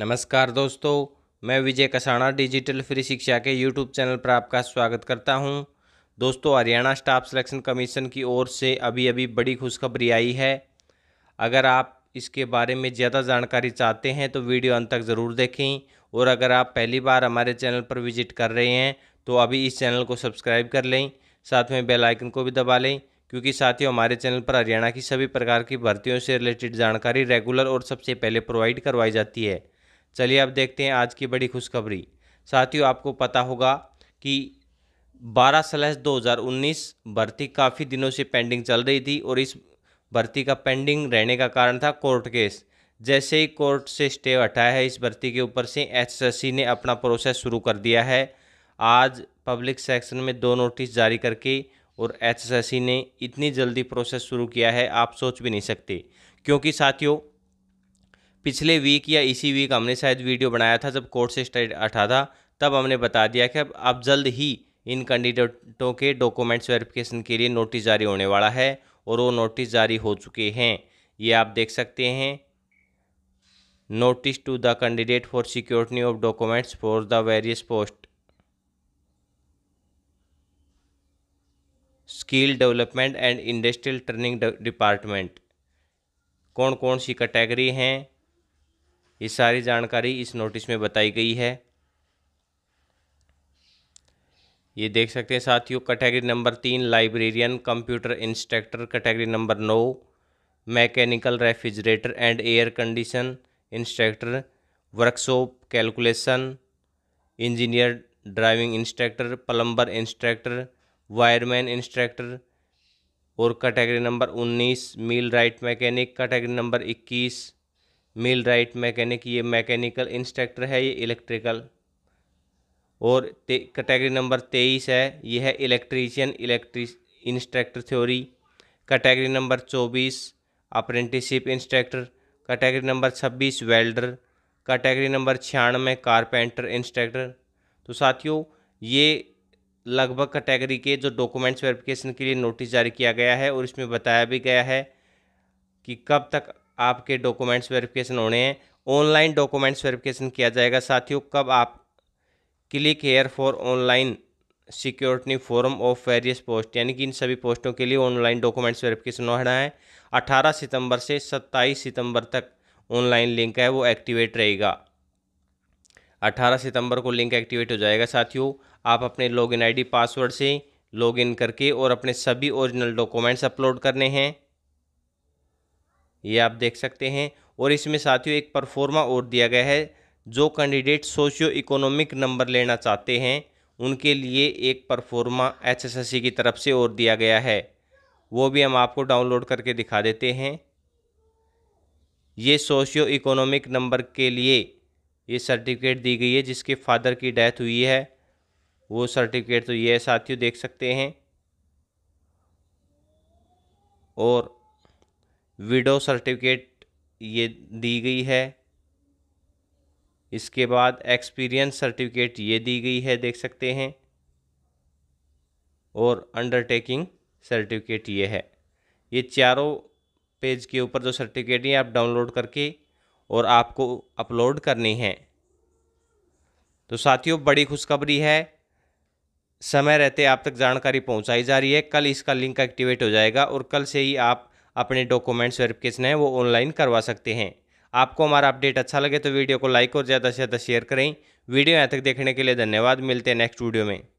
नमस्कार दोस्तों मैं विजय कसाणा डिजिटल फ्री शिक्षा के यूट्यूब चैनल पर आपका स्वागत करता हूं दोस्तों हरियाणा स्टाफ सिलेक्शन कमीशन की ओर से अभी अभी बड़ी खुशखबरी आई है अगर आप इसके बारे में ज़्यादा जानकारी चाहते हैं तो वीडियो अंत तक ज़रूर देखें और अगर आप पहली बार हमारे चैनल पर विजिट कर रहे हैं तो अभी इस चैनल को सब्सक्राइब कर लें साथ में बेल आइकन को भी दबा लें क्योंकि साथियों हमारे चैनल पर हरियाणा की सभी प्रकार की भर्तियों से रिलेटेड जानकारी रेगुलर और सबसे पहले प्रोवाइड करवाई जाती है चलिए अब देखते हैं आज की बड़ी खुशखबरी साथियों आपको पता होगा कि 12 स्लैश 2019 भर्ती काफ़ी दिनों से पेंडिंग चल रही थी और इस भर्ती का पेंडिंग रहने का कारण था कोर्ट केस जैसे ही कोर्ट से स्टे हटाया है इस भर्ती के ऊपर से एचएससी ने अपना प्रोसेस शुरू कर दिया है आज पब्लिक सेक्शन में दो नोटिस जारी करके और एचएससी ने इतनी जल्दी प्रोसेस शुरू किया है आप सोच भी नहीं सकते क्योंकि साथियों पिछले वीक या इसी वीक हमने शायद वीडियो बनाया था जब कोर्ट से स्टेट हटा था तब हमने बता दिया कि अब अब जल्द ही इन कैंडिडेटों के डॉक्यूमेंट्स वेरिफिकेशन के लिए नोटिस जारी होने वाला है और वो नोटिस जारी हो चुके हैं ये आप देख सकते हैं notice to the candidate for security of documents for the various post skill development and industrial training department कौन कौन सी कैटेगरी हैं ये सारी जानकारी इस नोटिस में बताई गई है ये देख सकते हैं साथियों कैटेगरी नंबर तीन librarian computer instructor category number नौ mechanical refrigerator and air condition instructor workshop calculation engineer driving instructor plumber instructor wireman instructor और category number 19 millwright mechanic category number इक्कीस मिल राइट मैकेनिक ये mechanical instructor है ये electrical और category number तेईस है यह है इलेक्ट्रीशियन इलेक्ट्री इंस्ट्रक्टर थ्योरी कैटेगरी नंबर चौबीस अप्रेंटिसशिप इंस्ट्रक्टर कैटेगरी नंबर छब्बीस वेल्डर कैटेगरी नंबर छियानवे कारपेंटर इंस्ट्रक्टर तो साथियों ये लगभग कैटेगरी के जो डॉक्यूमेंट्स वेरिफिकेशन के लिए नोटिस जारी किया गया है और इसमें बताया भी गया है कि कब तक आपके डॉक्यूमेंट्स वेरिफिकेशन होने हैं ऑनलाइन डॉक्यूमेंट्स वेरिफिकेशन किया जाएगा साथियों कब आप click here for online security form of various post यानी कि इन सभी पोस्टों के लिए ऑनलाइन डॉक्यूमेंट्स वेरिफिकेशन होना है 18 सितंबर से 27 सितंबर तक ऑनलाइन लिंक है वो एक्टिवेट रहेगा 18 सितंबर को लिंक एक्टिवेट हो जाएगा साथियों आप अपने लॉगिन आईडी पासवर्ड से लॉगिन करके और अपने सभी ओरिजिनल डॉक्यूमेंट्स अपलोड करने हैं ये आप देख सकते हैं और इसमें साथियों एक परफॉर्मा और दिया गया है जो कैंडिडेट सोशियो इकोनॉमिक नंबर लेना चाहते हैं उनके लिए एक परफॉर्मा एचएसएससी की तरफ से और दिया गया है वो भी हम आपको डाउनलोड करके दिखा देते हैं ये सोशियो इकोनॉमिक नंबर के लिए ये सर्टिफिकेट दी गई है जिसके फादर की डेथ हुई है वो सर्टिफिकेट तो ये साथियों देख सकते हैं और विडो सर्टिफिकेट ये दी गई है इसके बाद एक्सपीरियंस सर्टिफिकेट ये दी गई है देख सकते हैं और अंडरटेकिंग सर्टिफिकेट ये है ये चारों पेज के ऊपर जो सर्टिफिकेट हैं आप डाउनलोड करके और आपको अपलोड करनी है तो साथियों बड़ी खुशखबरी है समय रहते आप तक जानकारी पहुंचाई जा रही है कल इसका लिंक एक्टिवेट हो जाएगा और कल से ही आप अपने डॉक्यूमेंट्स वेरिफिकेशन है वो ऑनलाइन करवा सकते हैं आपको हमारा अपडेट अच्छा लगे तो वीडियो को लाइक और ज़्यादा से ज़्यादा शेयर करें वीडियो यहाँ तक देखने के लिए धन्यवाद मिलते हैं नेक्स्ट वीडियो में